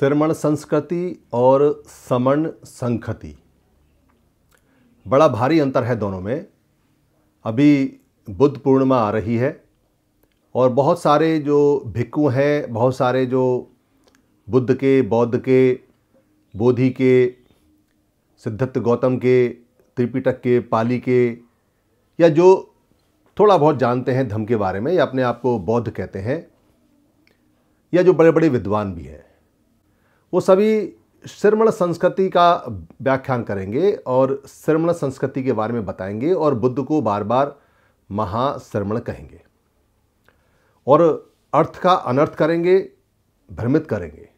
श्रमण संस्कृति और समण संखति बड़ा भारी अंतर है दोनों में अभी बुद्ध पूर्णिमा आ रही है और बहुत सारे जो भिक्खु हैं बहुत सारे जो बुद्ध के बौद्ध के बोधि के सिद्धार्थ गौतम के त्रिपिटक के पाली के या जो थोड़ा बहुत जानते हैं धम के बारे में या अपने आप को बौद्ध कहते हैं या जो बड़े बड़े विद्वान भी हैं वो सभी श्रमण संस्कृति का व्याख्यान करेंगे और श्रमण संस्कृति के बारे में बताएंगे और बुद्ध को बार बार महाश्रमण कहेंगे और अर्थ का अनर्थ करेंगे भ्रमित करेंगे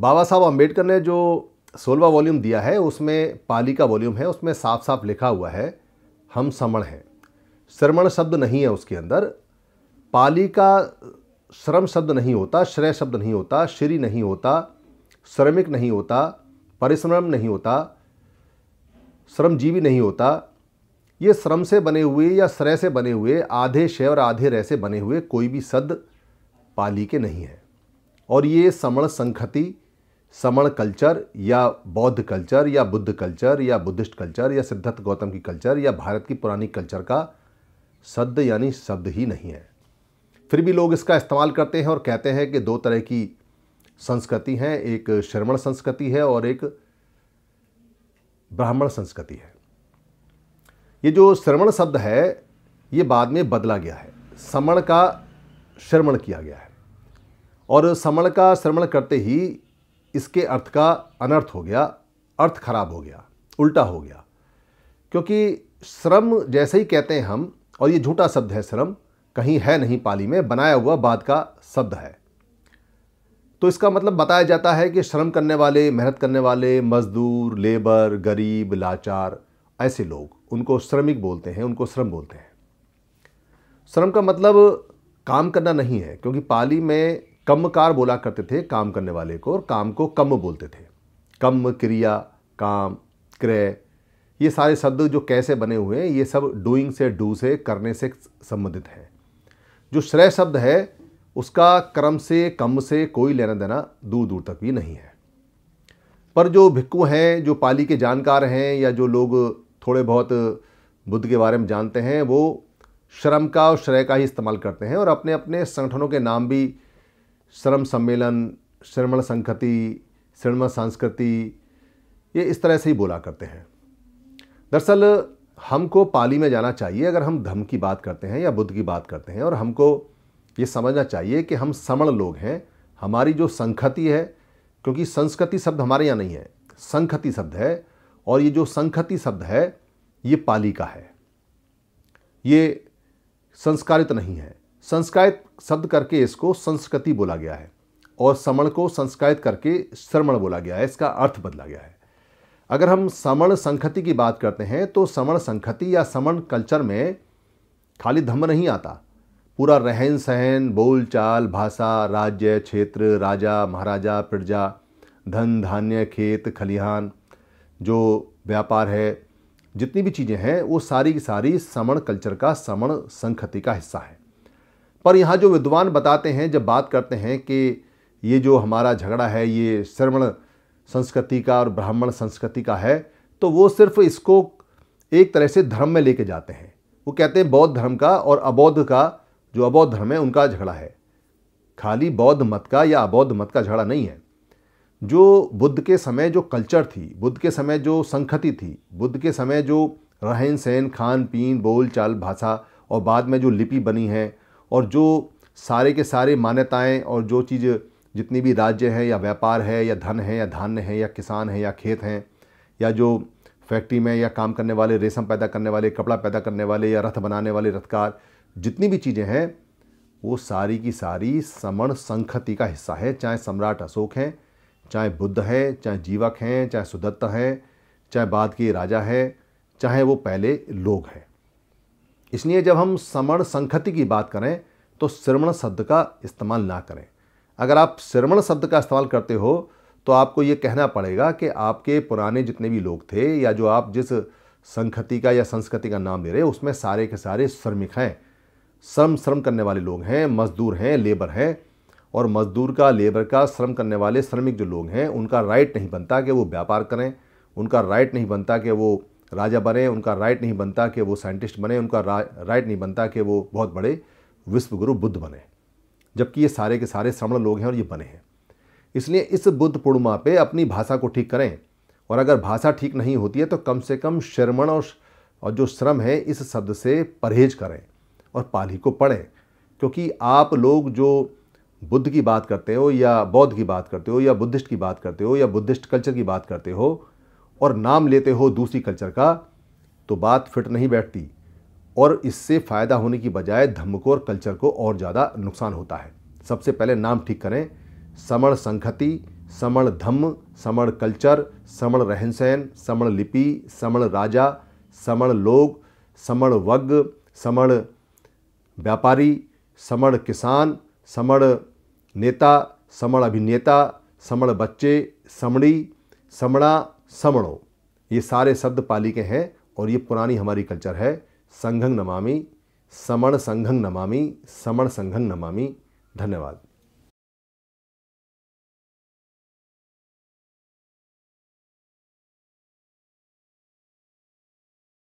बाबा साहब अम्बेडकर ने जो सोलवा वॉल्यूम दिया है उसमें पाली का वॉल्यूम है उसमें साफ साफ लिखा हुआ है हम समण हैं श्रमण शब्द नहीं है उसके अंदर पाली का श्रम शब्द नहीं होता श्रेय शब्द नहीं होता श्री नहीं होता श्रमिक नहीं होता परिश्रम नहीं होता श्रमजीवी नहीं होता ये श्रम से बने हुए या श्रेय से बने हुए आधे शय और आधे रह से बने हुए कोई भी शब्द पाली के नहीं है और ये समण संखति समण कल्चर या बौद्ध कल्चर या बुद्ध कल्चर या बुद्धिस्ट कल्चर या सिद्धार्थ गौतम की कल्चर या भारत की पुरानी कल्चर का शब्द यानी शब्द ही नहीं है फिर भी लोग इसका इस्तेमाल करते हैं और कहते हैं कि दो तरह की संस्कृति हैं एक श्रवण संस्कृति है और एक ब्राह्मण संस्कृति है ये जो श्रवण शब्द है ये बाद में बदला गया है समण का श्रवण किया गया है और समण का श्रवण करते ही इसके अर्थ का अनर्थ हो गया अर्थ खराब हो गया उल्टा हो गया क्योंकि श्रम जैसे ही कहते हैं हम और ये झूठा शब्द है श्रम कहीं है नहीं पाली में बनाया हुआ बाद का शब्द है तो इसका मतलब बताया जाता है कि श्रम करने वाले मेहनत करने वाले मजदूर लेबर गरीब लाचार ऐसे लोग उनको श्रमिक बोलते हैं उनको श्रम बोलते हैं श्रम का मतलब काम करना नहीं है क्योंकि पाली में कमकार बोला करते थे काम करने वाले को और काम को कम बोलते थे कम क्रिया काम क्रय ये सारे शब्द जो कैसे बने हुए हैं ये सब डूइंग से डू से करने से संबंधित हैं जो श्रेय शब्द है उसका क्रम से कम से कोई लेना देना दूर दूर तक भी नहीं है पर जो भिक्कु हैं जो पाली के जानकार हैं या जो लोग थोड़े बहुत बुद्ध के बारे में जानते हैं वो श्रम का और श्रेय का ही इस्तेमाल करते हैं और अपने अपने संगठनों के नाम भी श्रम सम्मेलन श्रमण संखति श्रमण संस्कृति ये इस तरह से ही बोला करते हैं दरअसल हमको पाली में जाना चाहिए अगर हम धम की बात करते हैं या बुद्ध की बात करते हैं और हमको ये समझना चाहिए कि हम समण लोग हैं हमारी जो संखति है क्योंकि संस्कृति शब्द हमारे यहाँ नहीं है संखति शब्द है और ये जो संखति शब्द है ये पाली का है ये संस्कारित नहीं है संस्कारित शब्द करके इसको संस्कृति बोला गया है और समण को संस्कारित करके श्रमण बोला गया है इसका अर्थ बदला गया है अगर हम समण संखति की बात करते हैं तो समण संखति या समण कल्चर में खाली धम्म नहीं आता पूरा रहन सहन बोल चाल भाषा राज्य क्षेत्र राजा महाराजा प्रजा धन धान्य खेत खलिहान जो व्यापार है जितनी भी चीज़ें हैं वो सारी की सारी समण कल्चर का समण संखति का हिस्सा है पर यहाँ जो विद्वान बताते हैं जब बात करते हैं कि ये जो हमारा झगड़ा है ये श्रवण संस्कृति का और ब्राह्मण संस्कृति का है तो वो सिर्फ इसको एक तरह से धर्म में लेके जाते हैं वो कहते हैं बौद्ध धर्म का और अबौद्ध का जो अबौद्ध धर्म है उनका झगड़ा है खाली बौद्ध मत का या अबौद्ध मत का झगड़ा नहीं है जो बुद्ध के समय जो कल्चर थी बुद्ध के समय जो संखति थी बुद्ध के समय जो रहन सहन खान पीन बोल चाल भाषा और बाद में जो लिपि बनी है और जो सारे के सारे मान्यताएं और जो चीज़ जितनी भी राज्य हैं या व्यापार है या धन है या धान्य है या किसान है या खेत हैं या जो फैक्ट्री में या काम करने वाले रेशम पैदा करने वाले कपड़ा पैदा करने वाले या रथ बनाने वाले रथकार जितनी भी चीज़ें हैं वो सारी की सारी समण संखति का हिस्सा है चाहे सम्राट अशोक हैं चाहे बुद्ध हैं चाहे जीवक हैं चाहे सुदत्त हैं चाहे बाद के राजा है चाहे वो पहले लोग हैं इसलिए जब हम समण संखति की बात करें तो श्रवण शब्द का इस्तेमाल ना करें अगर आप श्रवण शब्द का इस्तेमाल करते हो तो आपको ये कहना पड़ेगा कि आपके पुराने जितने भी लोग थे या जो आप जिस संखति का या संस्कृति का नाम ले रहे उसमें सारे के सारे श्रमिक हैं श्रम श्रम करने वाले लोग हैं मजदूर हैं लेबर हैं और मजदूर का लेबर का श्रम करने वाले श्रमिक जो लोग हैं उनका राइट नहीं बनता कि वो व्यापार करें उनका राइट नहीं बनता कि वो राजा बने उनका राइट नहीं बनता कि वो साइंटिस्ट बने उनका राइट नहीं बनता कि वो बहुत बड़े विश्वगुरु बुद्ध बने जबकि ये सारे के सारे श्रवण लोग हैं और ये बने हैं इसलिए इस बुद्ध पूर्णिमा पे अपनी भाषा को ठीक करें और अगर भाषा ठीक नहीं होती है तो कम से कम श्रमण और जो श्रम है इस शब्द से परहेज करें और पाली को पढ़ें क्योंकि आप लोग जो बुद्ध की बात करते हो या बौद्ध की बात करते हो या बुद्धिस्ट की बात करते हो या बुद्धिस्ट कल्चर की बात करते हो और नाम लेते हो दूसरी कल्चर का तो बात फिट नहीं बैठती और इससे फ़ायदा होने की बजाय को और कल्चर को और ज़्यादा नुकसान होता है सबसे पहले नाम ठीक करें समण संखति समण धम्म समण कल्चर समण रहन सहन समण लिपि समण राजा समण लोग समण वग समण व्यापारी समण किसान समण नेता समण अभिनेता समण बच्चे समणी समणा समणो ये सारे शब्द पाली के हैं और ये पुरानी हमारी कल्चर है संघं नमामि समण संघं नमामि समण संघं नमामि धन्यवाद